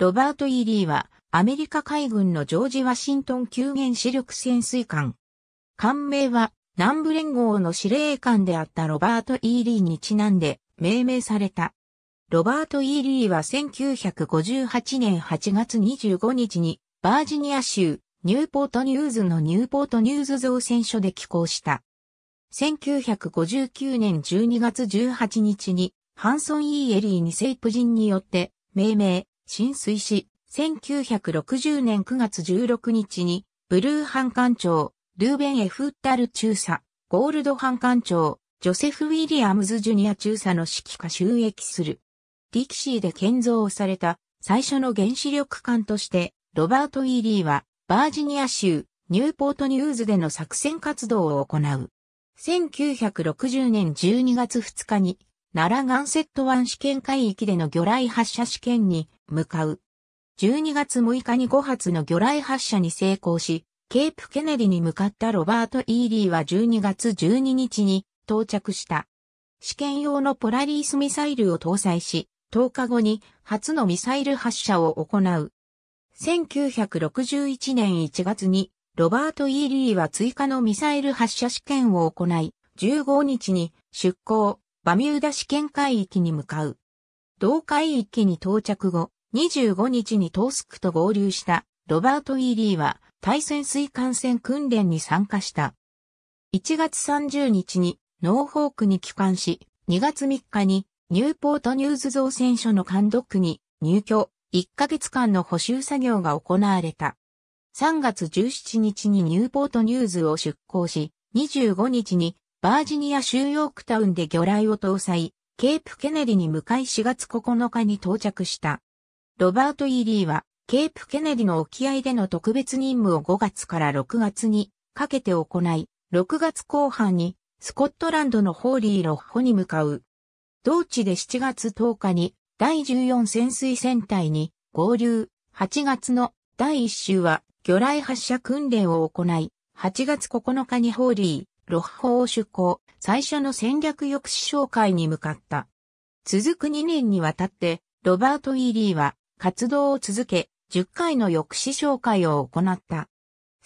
ロバート・イーリーは、アメリカ海軍のジョージ・ワシントン救援子力潜水艦。艦名は、南部連合の司令官であったロバート・イーリーにちなんで命名された。ロバート・イーリーは1958年8月25日にバージニア州ニューポートニューズのニューポートニューズ造船所で寄港した。1959年12月18日にハンソン・イー・エリーにセイプ人によって命名、浸水し、1960年9月16日に、ブルー反艦長、ルーベン・エフッタル中佐、ゴールド反艦長、ジョセフ・ウィリアムズ・ジュニア中佐の指揮下収益する。ディキシーで建造された最初の原子力艦として、ロバート・イーリーは、バージニア州、ニューポートニューズでの作戦活動を行う。1960年12月2日に、奈良ガンセット湾試験海域での魚雷発射試験に向かう。12月6日に5発の魚雷発射に成功し、ケープ・ケネディに向かったロバート・イーリーは12月12日に到着した。試験用のポラリースミサイルを搭載し、10日後に初のミサイル発射を行う。1961年1月にロバート・イーリーは追加のミサイル発射試験を行い、15日に出港、バミューダ試験海域に向かう。同海域に到着後、25日にトースクと合流したロバート・イーリーは対潜水艦船訓練に参加した。1月30日にノーホークに帰還し、2月3日にニューポートニューズ造船所の監督に入居、1ヶ月間の補修作業が行われた。3月17日にニューポートニューズを出港し、25日にバージニア州ヨークタウンで魚雷を搭載、ケープケネディに向かい4月9日に到着した。ロバート・イーリーは、ケープ・ケネディの沖合での特別任務を5月から6月にかけて行い、6月後半にスコットランドのホーリーロッホに向かう。同地で7月10日に第14潜水船隊に合流。8月の第1週は魚雷発射訓練を行い、8月9日にホーリー、ロッホを出港、最初の戦略抑止紹介に向かった。続く2年にわたって、ロバート・イーリーは活動を続け、10回の抑止紹介を行った。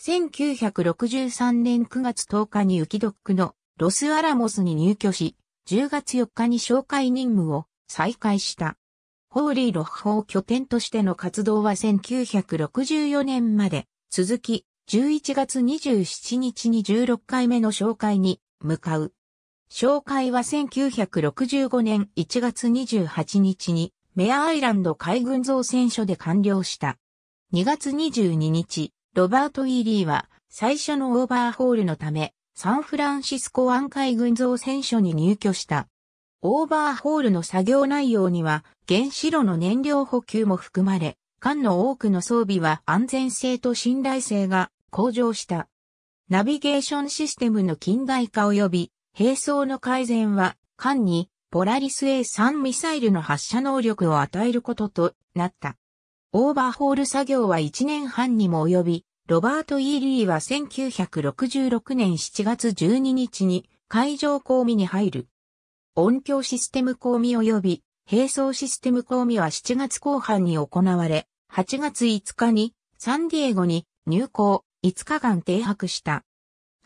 1963年9月10日に浮ドックのロスアラモスに入居し、10月4日に紹介任務を再開した。ホーリーロッホを拠点としての活動は1964年まで続き、11月27日に16回目の紹介に向かう。紹介は1965年1月28日にメアアイランド海軍造船所で完了した。2月22日、ロバート・イーリーは最初のオーバーホールのため、サンフランシスコ湾海軍造船所に入居した。オーバーホールの作業内容には原子炉の燃料補給も含まれ、艦の多くの装備は安全性と信頼性が向上した。ナビゲーションシステムの近代化及び並走の改善は、艦にポラリス A3 ミサイルの発射能力を与えることとなった。オーバーホール作業は1年半にも及び、ロバート・イーリーは1966年7月12日に海上公務に入る。音響システム公務及び並走システム公務は7月後半に行われ、8月5日にサンディエゴに入港5日間停泊した。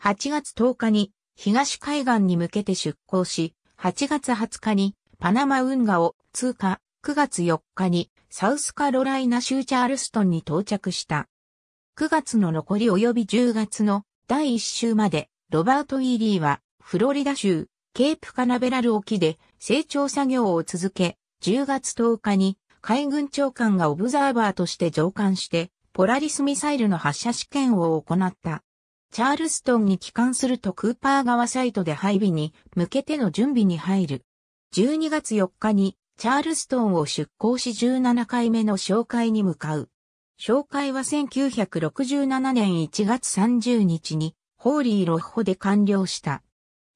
8月10日に東海岸に向けて出港し、8月20日にパナマ運河を通過、9月4日にサウスカロライナ州チャールストンに到着した。9月の残り及び10月の第1週まで、ロバート・イーリーはフロリダ州ケープカナベラル沖で成長作業を続け、10月10日に海軍長官がオブザーバーとして上官して、ポラリスミサイルの発射試験を行った。チャールストンに帰還するとクーパー側サイトで配備に向けての準備に入る。12月4日にチャールストンを出港し17回目の紹介に向かう。紹介は1967年1月30日にホーリーロッホで完了した。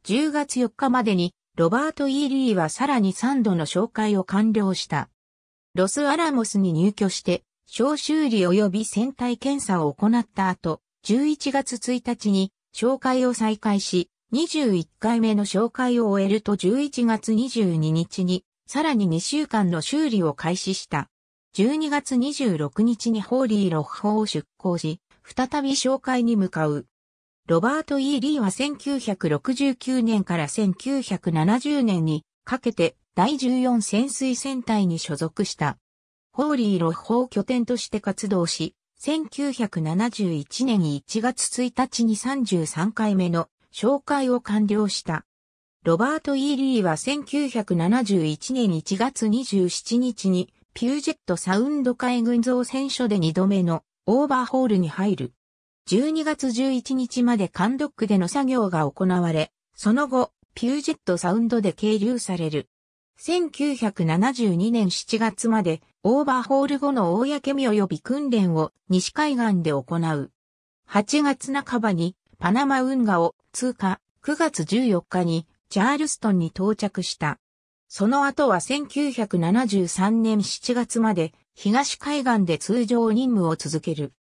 10月4日までにロバート・イーリーはさらに3度の紹介を完了した。ロス・アラモスに入居して、消臭理及び船体検査を行った後、11月1日に紹介を再開し、21回目の紹介を終えると11月22日に、さらに2週間の修理を開始した。12月26日にホーリーロッホを出港し、再び紹介に向かう。ロバート・ E・ リーは1969年から1970年にかけて第14潜水船隊に所属した。ホーリーロッホを拠点として活動し、1971年1月1日に33回目の紹介を完了した。ロバート・イーリーは1971年1月27日にピュージェットサウンド海軍造船所で2度目のオーバーホールに入る。12月11日までン・ドックでの作業が行われ、その後、ピュージェットサウンドで係留される。1972年7月までオーバーホール後の公見及び訓練を西海岸で行う。8月半ばにパナマ運河を通過、9月14日にチャールストンに到着した。その後は1973年7月まで東海岸で通常任務を続ける。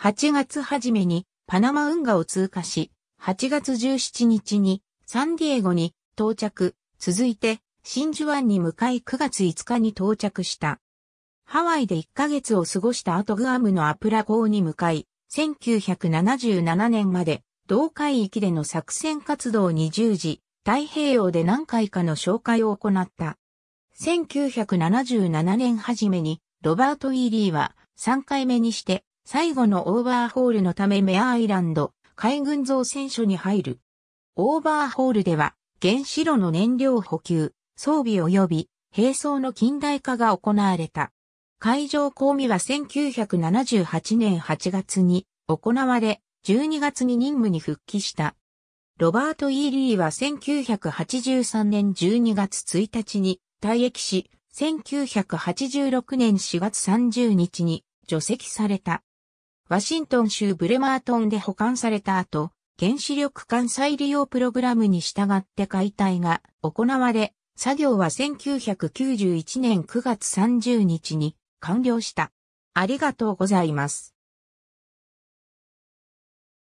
8月初めにパナマ運河を通過し、8月17日にサンディエゴに到着、続いて真珠湾に向かい9月5日に到着した。ハワイで1ヶ月を過ごした後グアムのアプラ港に向かい、1977年まで同海域での作戦活動に従事、太平洋で何回かの紹介を行った。1977年初めにロバート・イーリーは3回目にして最後のオーバーホールのためメアアイランド海軍造船所に入る。オーバーホールでは原子炉の燃料補給、装備及び並走の近代化が行われた。海上公務は1978年8月に行われ、12月に任務に復帰した。ロバート・イーリーは1983年12月1日に退役し、1986年4月30日に除籍された。ワシントン州ブレマートンで保管された後、原子力艦再利用プログラムに従って解体が行われ、作業は1991年9月30日に完了した。ありがとうございます。